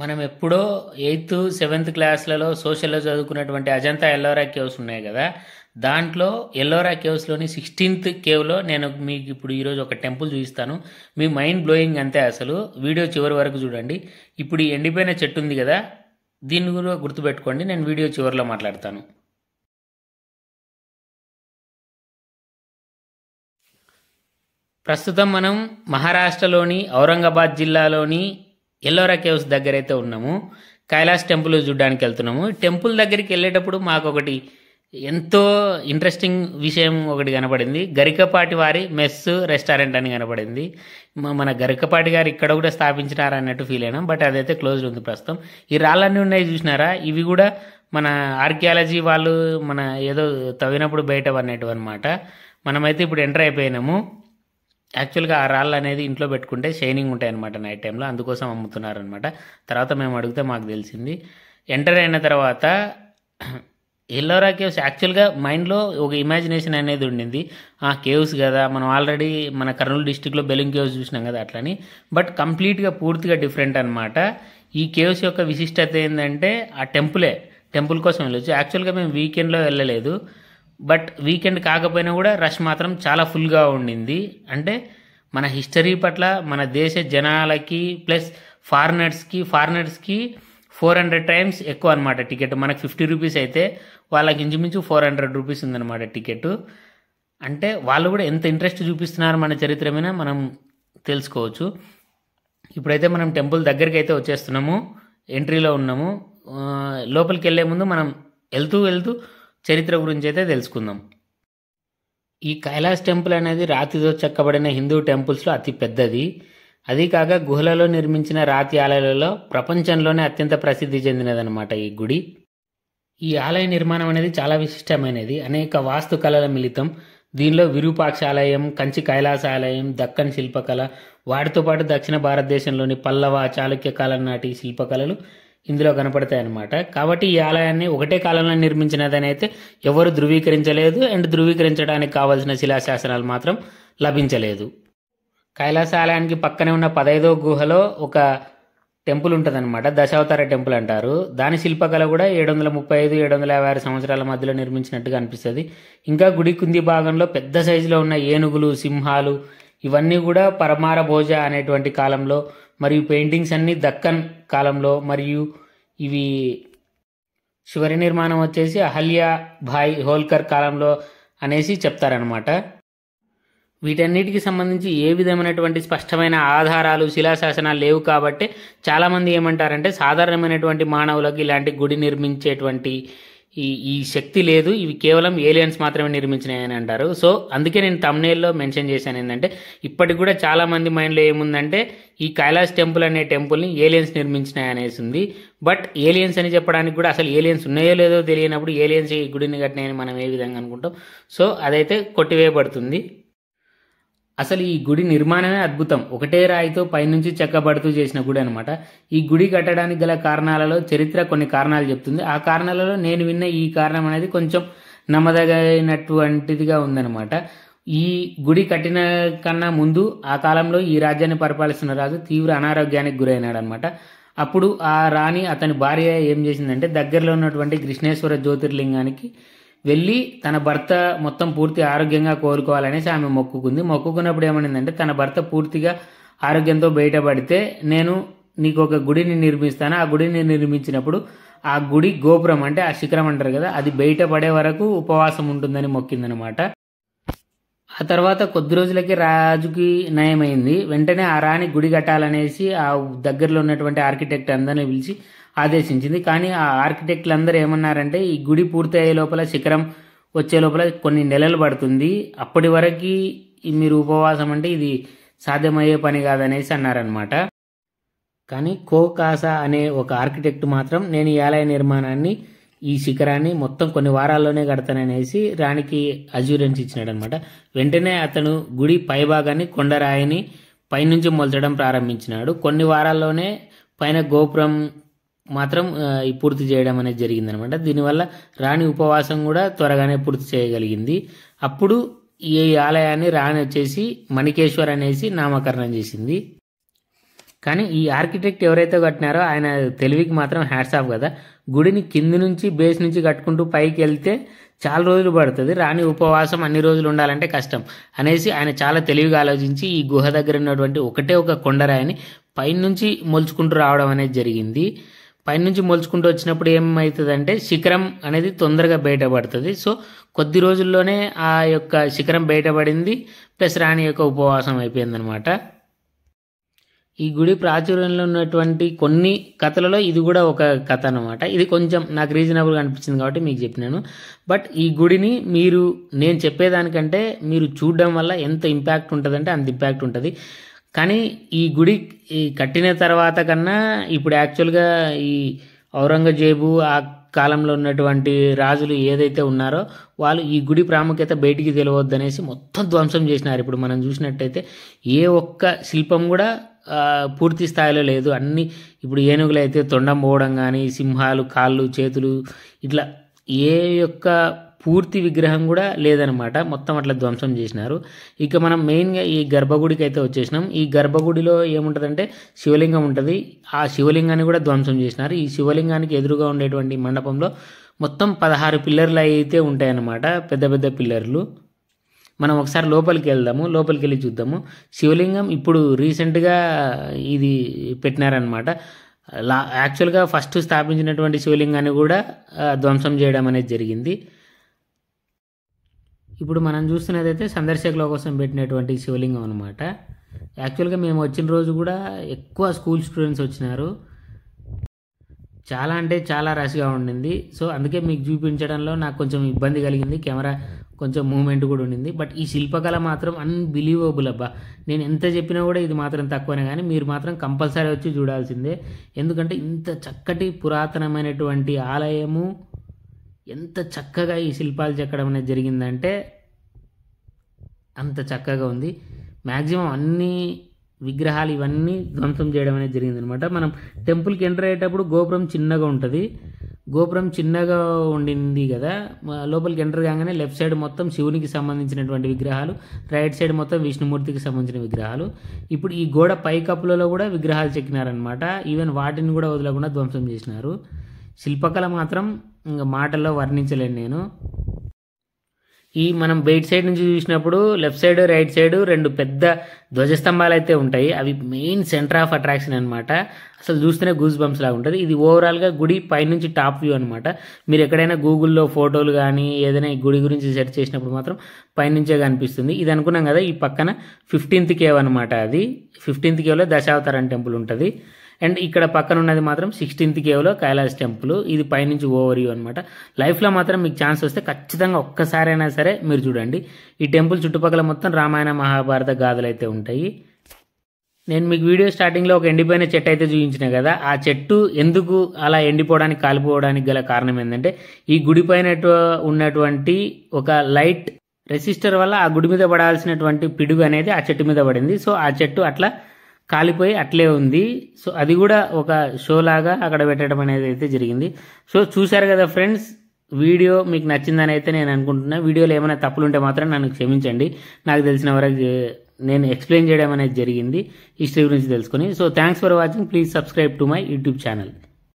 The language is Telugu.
మనం ఎప్పుడో ఎయిత్ సెవెంత్ క్లాస్లలో సోషల్లో చదువుకున్నటువంటి అజంతా ఎల్లోరా కేవ్స్ ఉన్నాయి కదా దాంట్లో ఎల్లోరా కేవ్స్లోని సిక్స్టీన్త్ కేవ్లో నేను మీకు ఇప్పుడు ఈరోజు ఒక టెంపుల్ చూపిస్తాను మీ మైండ్ బ్లోయింగ్ అంతే అసలు వీడియో చివరి వరకు చూడండి ఇప్పుడు ఎండిపోయిన చెట్టు ఉంది కదా దీన్ని కూడా గుర్తుపెట్టుకోండి నేను వీడియో చివరిలో మాట్లాడతాను ప్రస్తుతం మనం మహారాష్ట్రలోని ఔరంగాబాద్ జిల్లాలోని ఎల్లోరా కేవ్స్ దగ్గర అయితే ఉన్నాము కైలాస్ టెంపుల్ చూడడానికి వెళ్తున్నాము టెంపుల్ దగ్గరికి వెళ్ళేటప్పుడు మాకు ఒకటి ఎంతో ఇంట్రెస్టింగ్ విషయం ఒకటి కనపడింది గరికపాటి వారి మెస్ రెస్టారెంట్ అని కనపడింది మన గరికపాటి గారు ఇక్కడ కూడా స్థాపించినారా అన్నట్టు ఫీల్ అయినాం బట్ అదైతే క్లోజ్డ్ ఉంది ప్రస్తుతం ఈ రాళ్ళన్నీ ఉన్నాయి చూసినారా ఇవి కూడా మన ఆర్కియాలజీ వాళ్ళు మన ఏదో తవ్వినప్పుడు బయట పడినట్టు అనమాట మనమైతే ఇప్పుడు ఎంటర్ అయిపోయినాము యాక్చువల్గా ఆ రాళ్ళు అనేది ఇంట్లో పెట్టుకుంటే షైనింగ్ ఉంటాయి అనమాట నైట్ టైంలో అందుకోసం అమ్ముతున్నారనమాట తర్వాత మేము అడిగితే మాకు తెలిసింది ఎంటర్ అయిన తర్వాత ఎల్లోరా కేవ్స్ యాక్చువల్గా మైండ్లో ఒక ఇమాజినేషన్ అనేది ఉండింది ఆ కేవ్స్ కదా మనం ఆల్రెడీ మన కర్నూలు డిస్టిక్లో బెలూన్ కేవ్స్ చూసినాం కదా అట్లని బట్ కంప్లీట్గా పూర్తిగా డిఫరెంట్ అనమాట ఈ కేవ్స్ యొక్క విశిష్టత ఏంటంటే ఆ టెంపులే టెంపుల్ కోసం వెళ్ళొచ్చు యాక్చువల్గా మేము వీకెండ్లో వెళ్ళలేదు బట్ వీకెండ్ కాకపోయినా కూడా రష్ మాత్రం చాలా ఫుల్గా ఉండింది అంటే మన హిస్టరీ పట్ల మన దేశ జనాలకి ప్లస్ ఫారినర్స్కి ఫారినర్స్కి ఫోర్ హండ్రెడ్ టైమ్స్ ఎక్కువ అనమాట టికెట్ మనకు ఫిఫ్టీ రూపీస్ అయితే వాళ్ళకి ఇంచుమించు ఫోర్ హండ్రెడ్ రూపీస్ ఉందన్నమాట టికెట్ అంటే వాళ్ళు కూడా ఎంత ఇంట్రెస్ట్ చూపిస్తున్నారు మన చరిత్ర మీద మనం తెలుసుకోవచ్చు ఇప్పుడైతే మనం టెంపుల్ దగ్గరికి అయితే వచ్చేస్తున్నాము ఎంట్రీలో ఉన్నాము లోపలికి వెళ్ళే ముందు మనం వెళ్తూ వెళ్తూ చరిత్ర గురించి అయితే తెలుసుకుందాం ఈ కైలాస్ టెంపుల్ అనేది రాతితో చెక్కబడిన హిందూ టెంపుల్స్లో అతి పెద్దది అది కాక గుహలలో నిర్మించిన రాతి ఆలయాలలో ప్రపంచంలోనే అత్యంత ప్రసిద్ధి చెందినదనమాట ఈ గుడి ఈ ఆలయ నిర్మాణం అనేది చాలా విశిష్టమైనది అనేక వాస్తు కళల మిళితం దీనిలో విరూపాక్ష ఆలయం కంచి కైలాస ఆలయం దక్కన్ శిల్పకళ వాటితో పాటు దక్షిణ భారతదేశంలోని పల్లవ చాళుక్య కాలం నాటి శిల్పకళలు ఇందులో కనపడతాయి అన్నమాట కాబట్టి ఈ ఆలయాన్ని ఒకటే కాలంలో నిర్మించినదని అయితే ఎవరు ధృవీకరించలేదు అండ్ ధృవీకరించడానికి కావలసిన శిలాశాసనాలు మాత్రం లభించలేదు కైలాస ఆలయానికి పక్కనే ఉన్న పదైదో గుహలో ఒక టెంపుల్ ఉంటుందన్నమాట దశావతార టెంపుల్ అంటారు దాని శిల్పకళ కూడా ఏడు వందల ముప్పై ఐదు ఏడు వందల యాభై ఆరు సంవత్సరాల మధ్యలో నిర్మించినట్టుగా అనిపిస్తుంది ఇంకా గుడి కుంది భాగంలో పెద్ద సైజులో ఉన్న ఏనుగులు సింహాలు ఇవన్నీ కూడా పరమార భోజ అనేటువంటి కాలంలో మరియు పెయింటింగ్స్ అన్నీ దక్కన్ కాలంలో మరియు ఇవి శివరి నిర్మాణం వచ్చేసి అహల్యా భాయ్ హోల్కర్ కాలంలో అనేసి చెప్తారనమాట వీటన్నిటికి సంబంధించి ఏ విధమైనటువంటి స్పష్టమైన ఆధారాలు శిలాశాసనాలు లేవు కాబట్టి చాలామంది ఏమంటారంటే సాధారణమైనటువంటి మానవులకు ఇలాంటి గుడి నిర్మించేటువంటి ఈ ఈ శక్తి లేదు ఇవి కేవలం ఏలియన్స్ మాత్రమే నిర్మించినాయని అంటారు సో అందుకే నేను తమ్నేల్లో మెన్షన్ చేశాను ఏంటంటే ఇప్పటికి కూడా చాలామంది మైండ్లో ఏముందంటే ఈ కైలాస్ టెంపుల్ అనే టెంపుల్ని ఏలియన్స్ నిర్మించినాయనేసి ఉంది బట్ ఏలియన్స్ అని చెప్పడానికి కూడా అసలు ఏలియన్స్ ఉన్నాయో లేదో తెలియనప్పుడు ఏలియన్స్ ఈ గుడిని కట్టినాయని మనం ఏ విధంగా అనుకుంటాం సో అదైతే కొట్టివేయబడుతుంది అసలు ఈ గుడి నిర్మాణమే అద్భుతం ఒకటే రాయితో పైనుంచి చెక్కబడుతూ చేసిన గుడి అనమాట ఈ గుడి కట్టడానికి గల కారణాలలో చరిత్ర కొన్ని కారణాలు చెప్తుంది ఆ కారణాలలో నేను విన్న ఈ కారణం అనేది కొంచెం నమ్మదగినటువంటిదిగా ఉందన్నమాట ఈ గుడి కట్టిన కన్నా ముందు ఆ కాలంలో ఈ రాజ్యాన్ని పరిపాలిస్తున్న రాజు తీవ్ర అనారోగ్యానికి గురైనాడు అనమాట అప్పుడు ఆ రాణి అతని భార్య ఏం చేసిందంటే దగ్గరలో ఉన్నటువంటి కృష్ణేశ్వర జ్యోతిర్లింగానికి వెళ్ళి తన భర్త మొత్తం పూర్తి ఆరోగ్యంగా కోరుకోవాలనేసి ఆమె మొక్కుకుంది మొక్కుకున్నప్పుడు ఏమనిందంటే తన భర్త పూర్తిగా ఆరోగ్యంతో బయటపడితే నేను నీకు ఒక గుడిని నిర్మిస్తాను ఆ గుడిని నిర్మించినప్పుడు ఆ గుడి గోపురం అంటే ఆ శిఖరం అంటారు కదా అది బయటపడే వరకు ఉపవాసం ఉంటుందని మొక్కిందనమాట ఆ తర్వాత కొద్ది రోజులకి రాజుకి నయమైంది వెంటనే ఆ రాణి గుడి కట్టాలనేసి ఆ దగ్గరలో ఉన్నటువంటి ఆర్కిటెక్ట్ అందరిని పిలిచి ఆదేశించింది కానీ ఆ అందరూ ఏమన్నారంటే ఈ గుడి పూర్తి అయ్యే లోపల శిఖరం వచ్చే లోపల కొన్ని నెలలు పడుతుంది అప్పటి వరకు మీరు ఉపవాసం అంటే ఇది సాధ్యమయ్యే పని కాదనేసి అన్నారనమాట కానీ కోకాసా అనే ఒక ఆర్కిటెక్ట్ మాత్రం నేను ఈ ఆలయ నిర్మాణాన్ని ఈ శిఖరాన్ని మొత్తం కొన్ని వారాల్లోనే కడతాననేసి రాణికి అజ్యూరెన్స్ ఇచ్చినాడనమాట వెంటనే అతను గుడి పైభాగాన్ని కొండరాయిని పైనుంచి మొలచడం ప్రారంభించినాడు కొన్ని వారాల్లోనే పైన గోపురం మాత్రం పూర్తి చేయడం అనేది జరిగింది అనమాట దీనివల్ల రాణి ఉపవాసం కూడా త్వరగానే పూర్తి చేయగలిగింది అప్పుడు ఈ ఆలయాన్ని రాణి వచ్చేసి మణికేశ్వర్ అనేసి నామకరణం చేసింది కానీ ఈ ఆర్కిటెక్ట్ ఎవరైతే కట్టినారో ఆయన తెలివికి మాత్రం హ్యాట్స్ ఆఫ్ కదా గుడిని కింది నుంచి బేస్ నుంచి కట్టుకుంటూ పైకి వెళ్తే చాలా రోజులు పడుతుంది రాణి ఉపవాసం అన్ని రోజులు ఉండాలంటే కష్టం అనేసి ఆయన చాలా తెలివిగా ఆలోచించి ఈ గుహ దగ్గర ఉన్నటువంటి ఒకటే ఒక కొండరాయిని పైనుంచి మొలుచుకుంటూ రావడం అనేది జరిగింది పైనుంచి మొలుచుకుంటూ వచ్చినప్పుడు ఏమవుతుందంటే శిఖరం అనేది తొందరగా బయటపడుతుంది సో కొద్ది రోజుల్లోనే ఆ యొక్క శిఖరం బయటపడింది ప్లస్ రాణి యొక్క ఉపవాసం అయిపోయిందనమాట ఈ గుడి ప్రాచుర్యంలో ఉన్నటువంటి కొన్ని కథలలో ఇది కూడా ఒక కథ అనమాట ఇది కొంచెం నాకు రీజనబుల్గా అనిపించింది కాబట్టి మీకు చెప్పినాను బట్ ఈ గుడిని మీరు నేను చెప్పేదానికంటే మీరు చూడడం వల్ల ఎంత ఇంపాక్ట్ ఉంటుందంటే అంత ఇంపాక్ట్ ఉంటుంది కానీ ఈ గుడి ఈ కట్టిన తర్వాత కన్నా ఇప్పుడు యాక్చువల్గా ఈ ఔరంగజేబు ఆ కాలంలో ఉన్నటువంటి రాజులు ఏదైతే ఉన్నారో వాళ్ళు ఈ గుడి ప్రాముఖ్యత బయటికి తెలియవద్దనేసి మొత్తం ధ్వంసం చేసినారు ఇప్పుడు మనం చూసినట్టయితే ఏ ఒక్క శిల్పం కూడా పూర్తి స్థాయిలో లేదు అన్ని ఇప్పుడు ఏనుగులు అయితే తొండం పోవడం కానీ సింహాలు కాళ్ళు చేతులు ఇట్లా ఏ యొక్క పూర్తి విగ్రహం కూడా లేదనమాట మొత్తం అట్లా ధ్వంసం చేసినారు ఇక మనం మెయిన్గా ఈ గర్భగుడికి అయితే వచ్చేసినాం ఈ గర్భగుడిలో ఏముంటుందంటే శివలింగం ఉంటుంది ఆ శివలింగాన్ని కూడా ధ్వంసం చేసినారు ఈ శివలింగానికి ఎదురుగా ఉండేటువంటి మండపంలో మొత్తం పదహారు పిల్లర్లు అయితే ఉంటాయన్నమాట పెద్ద పెద్ద పిల్లర్లు మనం ఒకసారి లోపలికి వెళ్దాము లోపలికి వెళ్ళి చూద్దాము శివలింగం ఇప్పుడు రీసెంట్గా ఇది పెట్టినారనమాట లా యాక్చువల్గా ఫస్ట్ స్థాపించినటువంటి శివలింగాన్ని కూడా ధ్వంసం చేయడం అనేది జరిగింది ఇప్పుడు మనం చూస్తున్నదైతే సందర్శకుల కోసం పెట్టినటువంటి శివలింగం అనమాట యాక్చువల్గా మేము వచ్చిన రోజు కూడా ఎక్కువ స్కూల్ స్టూడెంట్స్ వచ్చినారు చాలా అంటే చాలా రష్గా ఉండింది సో అందుకే మీకు చూపించడంలో నాకు కొంచెం ఇబ్బంది కలిగింది కెమెరా కొంచెం మూమెంట్ కూడా ఉండింది బట్ ఈ శిల్పకళ మాత్రం అన్బిలీవబుల్ అబ్బా నేను ఎంత చెప్పినా కూడా ఇది మాత్రం తక్కువనే కానీ మీరు మాత్రం కంపల్సరీ వచ్చి చూడాల్సిందే ఎందుకంటే ఇంత చక్కటి పురాతనమైనటువంటి ఆలయము ఎంత చక్కగా ఈ శిల్పాలు చెక్కడం అనేది జరిగిందంటే అంత చక్కగా ఉంది మ్యాక్సిమం అన్ని విగ్రహాలు ఇవన్నీ ధ్వంసం చేయడం అనేది జరిగింది అనమాట మనం టెంపుల్కి ఎంటర్ అయ్యేటప్పుడు గోపురం చిన్నగా ఉంటుంది గోపురం చిన్నగా ఉండింది కదా లోపలికి ఎంటర్ కాగానే లెఫ్ట్ సైడ్ మొత్తం శివునికి సంబంధించినటువంటి విగ్రహాలు రైట్ సైడ్ మొత్తం విష్ణుమూర్తికి సంబంధించిన విగ్రహాలు ఇప్పుడు ఈ గోడ పైకప్పులలో కూడా విగ్రహాలు చెక్కినారనమాట ఈవెన్ వాటిని కూడా వదలకుండా ధ్వంసం చేసినారు శిల్పకళ మాత్రం ఇంకా మాటల్లో వర్ణించలేను నేను ఈ మనం బయట సైడ్ నుంచి చూసినప్పుడు లెఫ్ట్ సైడ్ రైట్ సైడ్ రెండు పెద్ద ధ్వజస్తంభాలు అయితే ఉంటాయి అవి మెయిన్ సెంటర్ ఆఫ్ అట్రాక్షన్ అనమాట అసలు చూస్తేనే గూస్ బంప్స్ లాగా ఉంటుంది ఇది ఓవరాల్గా గుడి పైనుంచి టాప్ వ్యూ అనమాట మీరు ఎక్కడైనా గూగుల్లో ఫోటోలు కానీ ఏదైనా ఈ గుడి గురించి సెర్చ్ చేసినప్పుడు మాత్రం పైనుంచే కనిపిస్తుంది ఇది అనుకున్నాం కదా ఈ పక్కన ఫిఫ్టీన్త్ కేవ్ అనమాట అది ఫిఫ్టీన్త్ కేవ్లో దశావతారం టెంపుల్ ఉంటుంది అండ్ ఇక్కడ పక్కన ఉన్నది మాత్రం సిక్స్టీన్త్ కేవ్లో కైలాస్ టెంపుల్ ఇది పైనుంచి ఓవర్ యూ అనమాట లైఫ్లో మాత్రం మీకు ఛాన్స్ వస్తే ఖచ్చితంగా ఒక్కసారైనా సరే మీరు చూడండి ఈ టెంపుల్ చుట్టుపక్కల మొత్తం రామాయణ మహాభారత గాథలు అయితే ఉంటాయి నేను మీకు వీడియో స్టార్టింగ్లో ఒక ఎండిపోయిన చెట్టు అయితే చూపించిన కదా ఆ చెట్టు ఎందుకు అలా ఎండిపోవడానికి కాలిపోవడానికి గల కారణం ఏంటంటే ఈ గుడి పైన ఉన్నటువంటి ఒక లైట్ రెసిస్టర్ వల్ల ఆ గుడి మీద పడాల్సినటువంటి పిడుగు అనేది ఆ చెట్టు మీద పడింది సో ఆ చెట్టు అట్లా కాలిపోయి అట్లే ఉంది సో అది కూడా ఒక షో లాగా అక్కడ పెట్టడం అనేది అయితే జరిగింది సో చూశారు కదా ఫ్రెండ్స్ వీడియో మీకు నచ్చిందని అయితే నేను అనుకుంటున్నా వీడియోలో ఏమైనా తప్పులు ఉంటే మాత్రం నన్ను క్షమించండి నాకు తెలిసిన వరకు నేను ఎక్స్ప్లెయిన్ చేయడం అనేది జరిగింది హిస్టరీ గురించి తెలుసుకుని so thanks for watching please subscribe to my YouTube channel